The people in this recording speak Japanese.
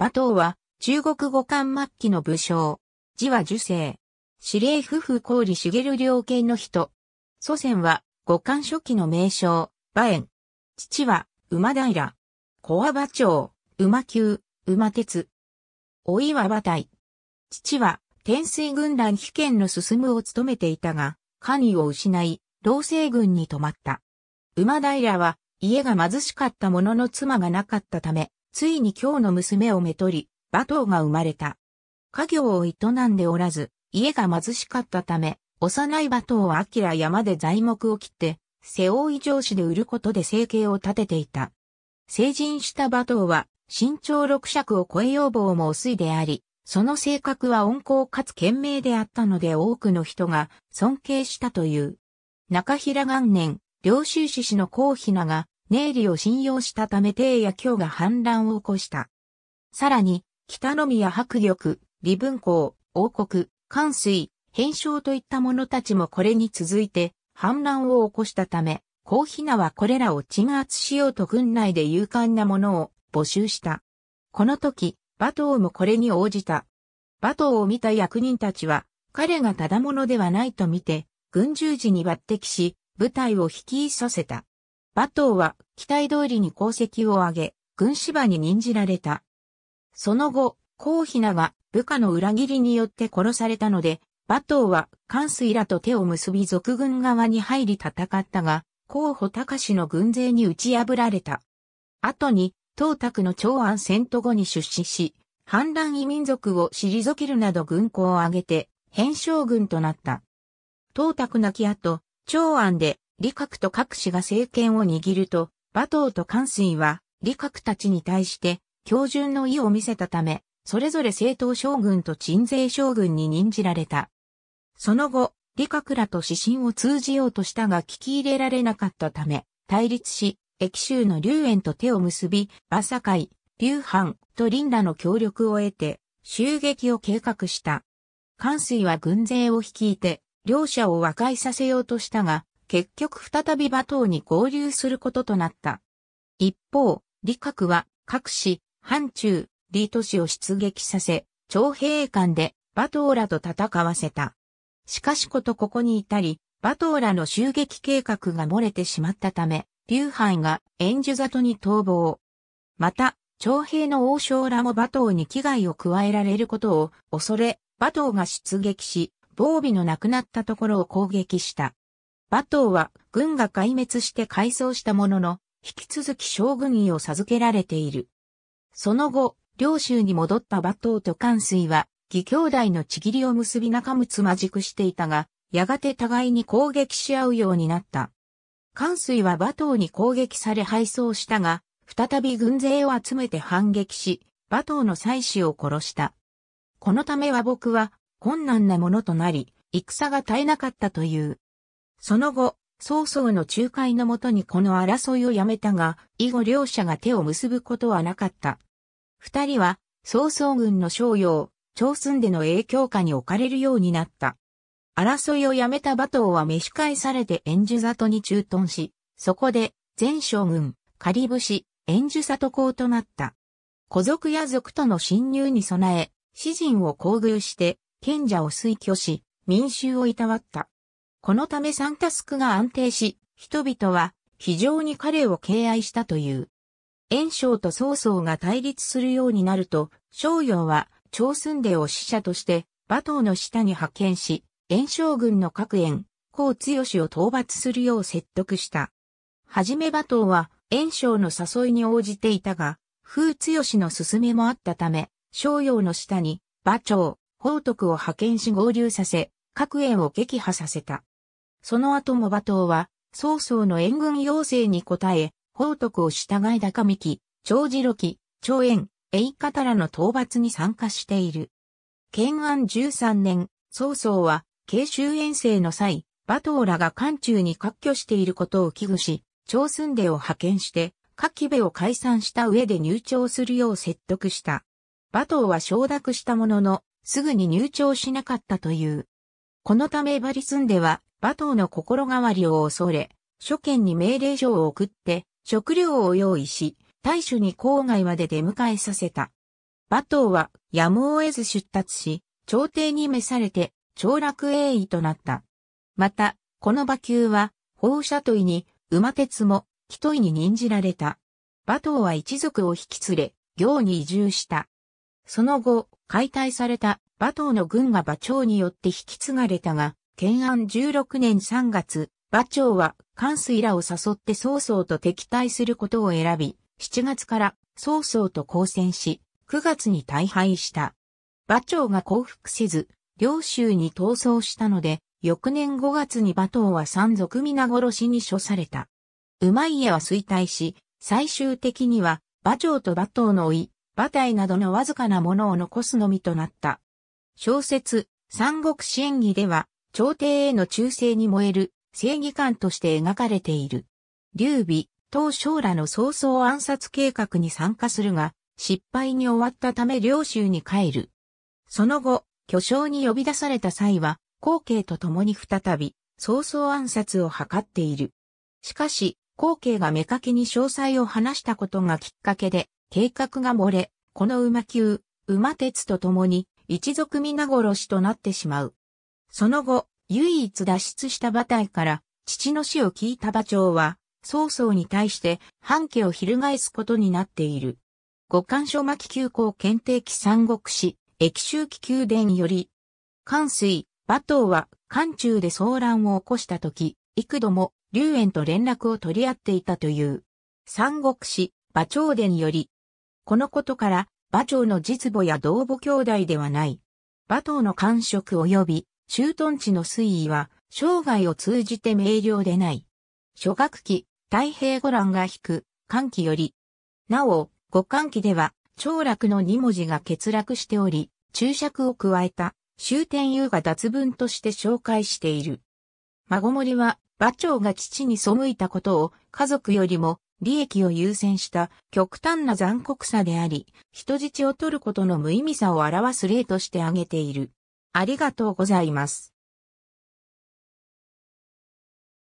馬頭は中国五冠末期の武将。字は樹生。司令夫婦氷利茂良系の人。祖先は五冠初期の名将、馬縁。父は馬平。小馬町、馬級、馬鉄。おいは馬隊。父は天水軍団被験の進むを務めていたが、官位を失い、老政軍に泊まった。馬平は家が貧しかったものの妻がなかったため、ついに今日の娘をめとり、馬頭が生まれた。家業を営んでおらず、家が貧しかったため、幼い馬頭は明山で材木を切って、背負い上司で売ることで生計を立てていた。成人した馬頭は、身長6尺を超え要望も薄いであり、その性格は温厚かつ賢明であったので多くの人が尊敬したという。中平元年、領州市氏の高奈がネーリを信用したため帝や京が反乱を起こした。さらに、北の宮白玉、李文公、王国、関水、変章といった者たちもこれに続いて反乱を起こしたため、高ひなはこれらを鎮圧しようと軍内で勇敢な者を募集した。この時、馬頭もこれに応じた。馬頭を見た役人たちは、彼がただ者ではないと見て、軍十字に抜擢し、部隊を引きさせた。馬頭は期待通りに功績を挙げ、軍師場に任じられた。その後、孔比奈が部下の裏切りによって殺されたので、馬頭は関水らと手を結び俗軍側に入り戦ったが、候補氏の軍勢に打ち破られた。後に、東卓の長安戦闘後に出資し、反乱異民族を退けるなど軍港を挙げて、変将軍となった。東卓亡き後、長安で李閣と各氏が政権を握ると、馬頭と関水は、李閣たちに対して、標準の意を見せたため、それぞれ政党将軍と鎮西将軍に任じられた。その後、李閣らと指針を通じようとしたが聞き入れられなかったため、対立し、駅州の龍園と手を結び、馬堺、龍藩と林らの協力を得て、襲撃を計画した。関水は軍勢を率いて、両者を和解させようとしたが、結局再び馬頭に合流することとなった。一方、李閣は各市、藩中、李都市を出撃させ、徴兵官で馬頭らと戦わせた。しかしことここに至り、馬頭らの襲撃計画が漏れてしまったため、劉藩が援樹里に逃亡。また、徴兵の王将らも馬頭に危害を加えられることを恐れ、馬頭が出撃し、防備のなくなったところを攻撃した。馬頭は軍が壊滅して改装したものの、引き続き将軍位を授けられている。その後、領州に戻った馬頭と関水は、義兄弟のちぎりを結び仲睦まじくしていたが、やがて互いに攻撃し合うようになった。関水は馬頭に攻撃され敗走したが、再び軍勢を集めて反撃し、馬頭の妻子を殺した。このため和睦は困難なものとなり、戦が絶えなかったという。その後、曹操の仲介のもとにこの争いをやめたが、以後両者が手を結ぶことはなかった。二人は、曹操軍の商用、長寸での影響下に置かれるようになった。争いをやめた馬頭は召し返されて円樹里に駐屯し、そこで、前将軍、仮武士、円樹里公となった。古族や族との侵入に備え、詩人を厚遇して、賢者を推挙し、民衆をいたわった。このためサンタスクが安定し、人々は非常に彼を敬愛したという。炎章と曹操が対立するようになると、商陽は長寸でを使者として馬頭の下に派遣し、炎章軍の各炎、孔強を討伐するよう説得した。はじめ馬頭は炎章の誘いに応じていたが、風強の勧めもあったため、商陽の下に馬長、宝徳を派遣し合流させ、各園を撃破させた。その後も馬頭は、曹操の援軍要請に応え、報徳を従い高幹、長次郎記、長縁、栄方らの討伐に参加している。建安13年、曹操は、慶州遠征の際、馬頭らが漢中に割拠していることを危惧し、長寸出を派遣して、夏部を解散した上で入朝するよう説得した。馬頭は承諾したものの、すぐに入朝しなかったという。このためバリスンでは、馬頭の心変わりを恐れ、諸県に命令状を送って、食料を用意し、大主に郊外まで出迎えさせた。馬頭はやむを得ず出立し、朝廷に召されて、長楽栄意となった。また、この馬級は、放射といに、馬鉄も、木問いに任じられた。馬頭は一族を引き連れ、行に移住した。その後、解体された馬頭の軍が馬長によって引き継がれたが、建安16年3月、馬長は関水らを誘って曹操と敵対することを選び、7月から曹操と交戦し、9月に大敗した。馬長が降伏せず、領州に逃走したので、翌年5月に馬頭は山賊皆殺しに処された。馬家は衰退し、最終的には馬長と馬頭の老い、馬体などのわずかなものを残すのみとなった。小説、三国志演義では、朝廷への忠誠に燃える正義感として描かれている。劉備、東将らの早々暗殺計画に参加するが、失敗に終わったため領州に帰る。その後、巨匠に呼び出された際は、後継と共に再び、早々暗殺を図っている。しかし、後継が目かけに詳細を話したことがきっかけで、計画が漏れ、この馬級、馬鉄と共に、一族皆殺しとなってしまう。その後、唯一脱出した馬隊から父の死を聞いた馬長は、曹操に対して反旗を翻すことになっている。五官書巻急行検定記三国史、液州記宮殿より、関水、馬頭は関中で騒乱を起こした時、幾度も龍園と連絡を取り合っていたという。三国史、馬長殿より、このことから、馬長の実母や同母兄弟ではない。馬頭の官職及び駐屯地の水位は、生涯を通じて明瞭でない。諸学期、太平五覧が引く、寒気より。なお、五寒気では、長楽の二文字が欠落しており、注釈を加えた、終点優が脱文として紹介している。孫森は、馬長が父に背いたことを、家族よりも、利益を優先した極端な残酷さであり、人質を取ることの無意味さを表す例として挙げている。ありがとうございます。